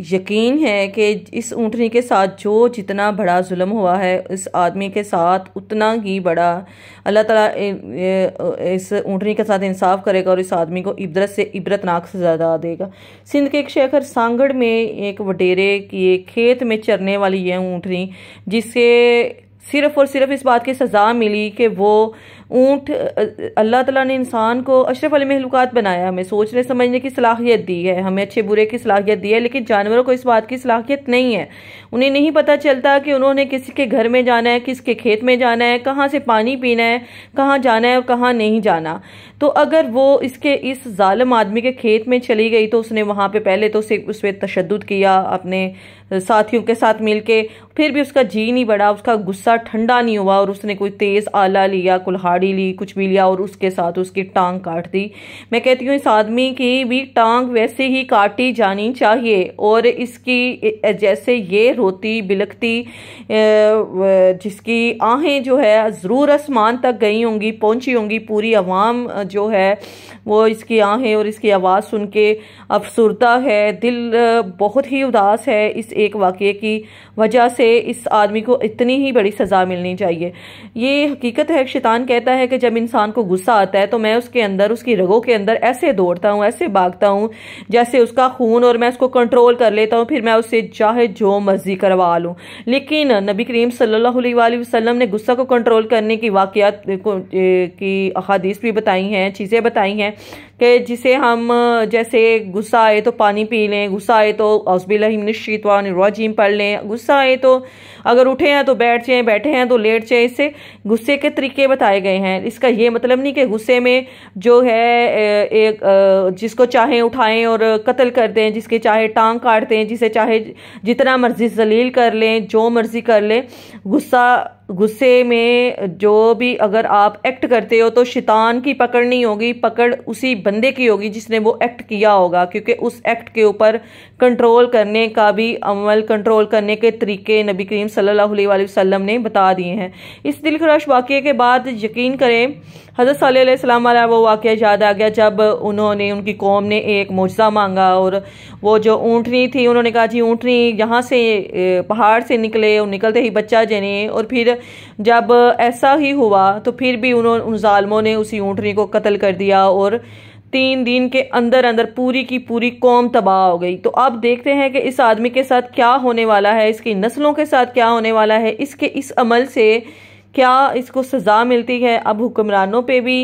यकीन है कि इस ऊँटनी के साथ जो जितना बड़ा जुल्म हुआ है इस आदमी के साथ उतना ही बड़ा अल्लाह ताला इस ऊँटनी के साथ इंसाफ करेगा और इस आदमी को इबरत से इबरतनाक से ज़्यादा देगा सिंध के एक शेखर सांगड़ में एक वडेरे की खेत में चरने वाली यह ऊँटनी जिसे सिर्फ और सिर्फ इस बात की सज़ा मिली कि वो ऊँट अल्लाह तला ने इंसान को अशरफ अली महलूक बनाया हमें सोचने समझने की सलाहियत दी है हमें अच्छे बुरे की सलाहियत दी है लेकिन जानवरों को इस बात की सलाहियत नहीं है उन्हें नहीं पता चलता कि उन्होंने किसी के घर में जाना है किसके खेत में जाना है कहाँ से पानी पीना है कहाँ जाना है और कहाँ नहीं जाना तो अगर वो इसके इस ालम आदमी के खेत में चली गई तो उसने वहाँ पर पहले तो उसे उस पर तशद किया अपने साथियों के साथ मिल के फिर भी उसका जी नहीं बढ़ा उसका गुस्सा ठंडा नहीं हुआ और उसने कोई तेज़ आला लिया कुल्हाड़ साड़ी ली कुछ भी लिया और उसके साथ उसकी टांग काट दी मैं कहती हूँ इस आदमी की भी टांग वैसे ही काटी जानी चाहिए और इसकी जैसे ये रोती बिलकती जिसकी आहें जो है ज़रूर आसमान तक गई होंगी पहुंची होंगी पूरी आवाम जो है वो इसकी आहें और इसकी आवाज़ सुन के अफसरदा है दिल बहुत ही उदास है इस एक वाक़े की वजह से इस आदमी को इतनी ही बड़ी सज़ा मिलनी चाहिए ये हकीकत है शैतान कहते कहता है कि जब इंसान को गुस्सा आता है तो मैं उसके अंदर उसकी रगों के अंदर ऐसे दौड़ता हूँ ऐसे भागता हूँ जैसे उसका खून और मैं उसको कंट्रोल कर लेता हूँ फिर मैं उससे चाहे जो मर्जी करवा लूँ लेकिन नबी करीम सल्ला वसलम ने गुस्सा को कंट्रोल करने की वाकियात की अदीस भी बताई हैं चीज़ें बताई हैं कि जिसे हम जैसे गुस्सा आए तो पानी पी लें गुस्सा आए तो अउसबिल्लिनशीतवानवाजीम पढ़ लें गुस्सा आए तो अगर उठे हैं तो बैठ जाए बैठे हैं तो लेट जाए इससे गुस्से के तरीके बताए गए हैं इसका ये मतलब नहीं कि गुस्से में जो है एक जिसको चाहें उठाएं और कत्ल कर दें जिसके चाहे टांग काट दें जिसे चाहे जितना मर्ज़ी जलील कर लें जो मर्ज़ी कर लें गुस्सा गुस्से में जो भी अगर आप एक्ट करते हो तो शैतान की पकड़ नहीं होगी पकड़ उसी बंदे की होगी जिसने वो एक्ट किया होगा क्योंकि उस एक्ट के ऊपर कंट्रोल करने का भी अमल कंट्रोल करने के तरीके नबी करीम सल्लल्लाहु अलैहि वसल्लम ने बता दिए हैं इस दिलखराश वाक़े के बाद यकीन करें हज़रत सल्लम वाला वो वाक़ याद आ गया जब उन्होंने उनकी कौम ने एक मुआजा मांगा और वो जो ऊँटनी थी उन्होंने कहा जी ऊँटनी यहाँ से पहाड़ से निकले और निकलते ही बच्चा जने और फिर जब ऐसा ही हुआ तो फिर भी उन्होंने उन ालमों ने उसी ऊँटनी को कत्ल कर दिया और तीन दिन के अंदर अंदर पूरी की पूरी कौम तबाह हो गई तो अब देखते हैं कि इस आदमी के साथ क्या होने वाला है इसकी नस्लों के साथ क्या होने वाला है इसके इस अमल से क्या इसको सज़ा मिलती है अब हुक्मरानों पे भी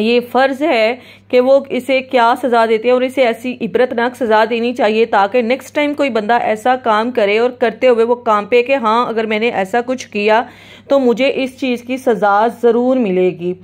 ये फ़र्ज़ है कि वो इसे क्या सज़ा देते हैं और इसे ऐसी इबरतनाक सज़ा देनी चाहिए ताकि नेक्स्ट टाइम कोई बंदा ऐसा काम करे और करते हुए वो काम पे कि हाँ अगर मैंने ऐसा कुछ किया तो मुझे इस चीज़ की सज़ा ज़रूर मिलेगी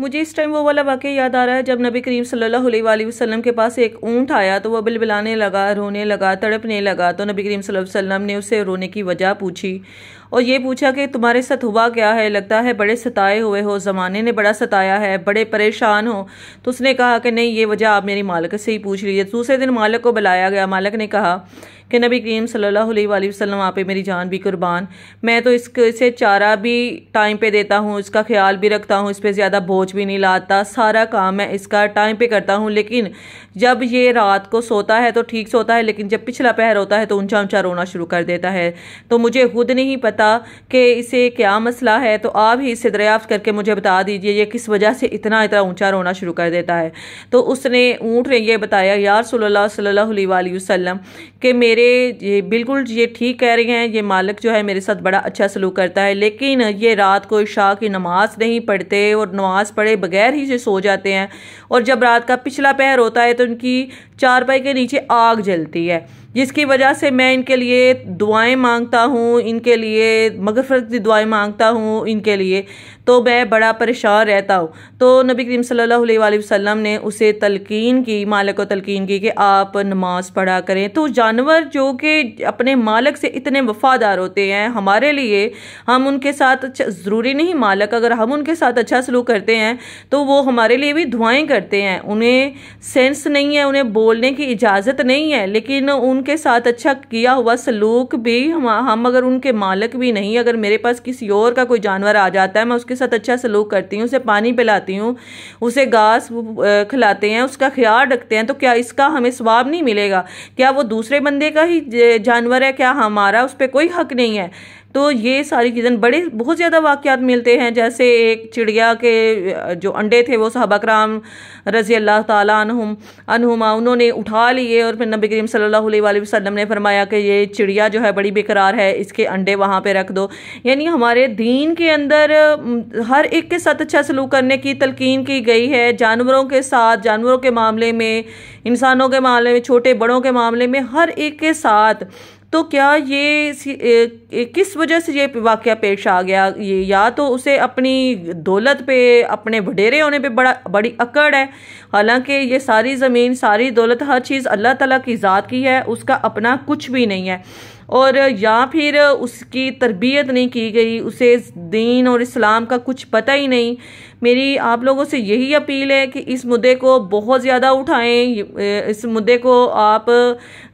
मुझे इस टाइम वो वाला वाक्य याद आ रहा है जब नबी करीम सल्लल्लाहु अलैहि वसल्लम के पास एक ऊँट आया तो वह बिलबिलाने लगा रोने लगा तड़पने लगा तो नबी करीम सल्लल्लाहु अलैहि वसल्लम ने उसे रोने की वजह पूछी और ये पूछा कि तुम्हारे साथ हुआ क्या है लगता है बड़े सताए हुए हो ज़माने ने बड़ा सताया है बड़े परेशान हो तो उसने कहा कि नहीं ये वजह आप मेरी मालक से ही पूछ लीजिए दूसरे दिन मालक को बुलाया गया मालक ने कहा कि नबी करीम सल्लल्लाहु अलैहि वसल्लम आप मेरी जान भी कुर्बान मैं तो इसको इसे चारा भी टाइम पे देता हूँ इसका ख्याल भी रखता हूँ इस पर ज़्यादा बोझ भी नहीं लाता सारा काम मैं इसका टाइम पे करता हूँ लेकिन जब ये रात को सोता है तो ठीक सोता है लेकिन जब पिछला पहर होता है तो ऊंचा ऊंचा रोना शुरू कर देता है तो मुझे खुद नहीं पता पता कि इसे क्या मसला है तो आप ही इसे दरियाफ्त करके मुझे बता दीजिए ये किस वजह से इतना इतना ऊँचा रोना शुरू कर देता है तो उसने ऊँट ने यह बताया यार सल्ला सल्ला कि मेरे ये बिल्कुल ये ठीक कह रही हैं ये मालिक जो है मेरे साथ बड़ा अच्छा सलूक करता है लेकिन ये रात को शाह की नमाज़ नहीं पढ़ते और नमाज़ पढ़े बगैर ही से सो जाते हैं और जब रात का पिछला पैर होता है तो उनकी चारपाई के नीचे आग जलती है जिसकी वजह से मैं इनके लिए दुआएं मांगता हूँ इनके लिए मगफरत की दुआएं मांगता हूँ इनके लिए तो मैं बड़ा परेशान रहता हूँ तो नबी करीम सल्लल्लाहु अलैहि वसल्लम ने उसे तलकीन की मालिक को तलकीन की कि आप नमाज पढ़ा करें तो जानवर जो कि अपने मालिक से इतने वफादार होते हैं हमारे लिए हम उनके साथ ज़रूरी नहीं मालिक अगर हम उनके साथ अच्छा सलूक करते हैं तो वो हमारे लिए भी दुआएँ करते हैं उन्हें सेंस नहीं है उन्हें बोलने की इजाज़त नहीं है लेकिन उनके साथ अच्छा किया हुआ सलूक भी हम हम अगर उनके मालिक भी नहीं अगर मेरे पास किसी और का कोई जानवर आ जाता है मैं उसके उसके साथ अच्छा सलूक करती हूँ उसे पानी पिलाती हूँ उसे घास खिलाते हैं उसका ख्याल रखते हैं तो क्या इसका हमें स्वाब नहीं मिलेगा क्या वो दूसरे बंदे का ही जानवर है क्या हमारा उस पर कोई हक नहीं है तो ये सारी चीज़ें बड़े बहुत ज़्यादा वाक़ात मिलते हैं जैसे एक चिड़िया के जो अंडे थे वो सहाबा रज़ी अल्लाह तहुमा उन्होंने उठा लिए और फिर नबी करीम सल्लल्लाहु अलैहि वसल्लम ने फरमाया कि ये चिड़िया जो है बड़ी बेकरार है इसके अंडे वहाँ पर रख दो यानी हमारे दीन के अंदर हर एक के साथ अच्छा सलूक करने की तलकिन की गई है जानवरों के साथ जानवरों के मामले में इंसानों के मामले में छोटे बड़ों के मामले में हर एक के साथ तो क्या ये किस वजह से ये वाक़ पेश आ गया ये या तो उसे अपनी दौलत पे अपने वडेरे होने पे बड़ा बड़ी अकड़ है हालांकि ये सारी ज़मीन सारी दौलत हर चीज़ अल्लाह ताला की ज़ात की है उसका अपना कुछ भी नहीं है और या फिर उसकी तरबियत नहीं की गई उसे दीन और इस्लाम का कुछ पता ही नहीं मेरी आप लोगों से यही अपील है कि इस मुद्दे को बहुत ज़्यादा उठाएं इस मुद्दे को आप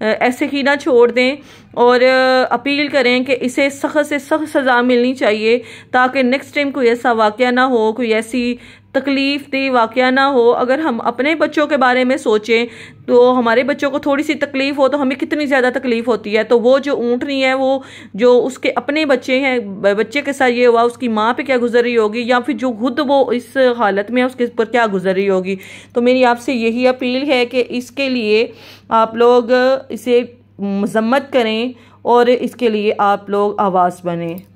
ऐसे ही ना छोड़ दें और अपील करें कि इसे सख्त से सख्त सज़ा मिलनी चाहिए ताकि नेक्स्ट टाइम कोई ऐसा वाक़ ना हो कोई ऐसी तकलीफ़ दे वाक़ ना हो अगर हम अपने बच्चों के बारे में सोचें तो हमारे बच्चों को थोड़ी सी तकलीफ़ हो तो हमें कितनी ज़्यादा तकलीफ़ होती है तो वो जो ऊँटनी है वो जो उसके अपने बच्चे हैं बच्चे के साथ ये हुआ उसकी माँ पे क्या गुजर रही होगी या फिर जो खुद वो इस हालत में है उसके ऊपर क्या गुजर रही होगी तो मेरी आपसे यही अपील है कि इसके लिए आप लोग इसे मजम्मत करें और इसके लिए आप लोग आवाज़ बने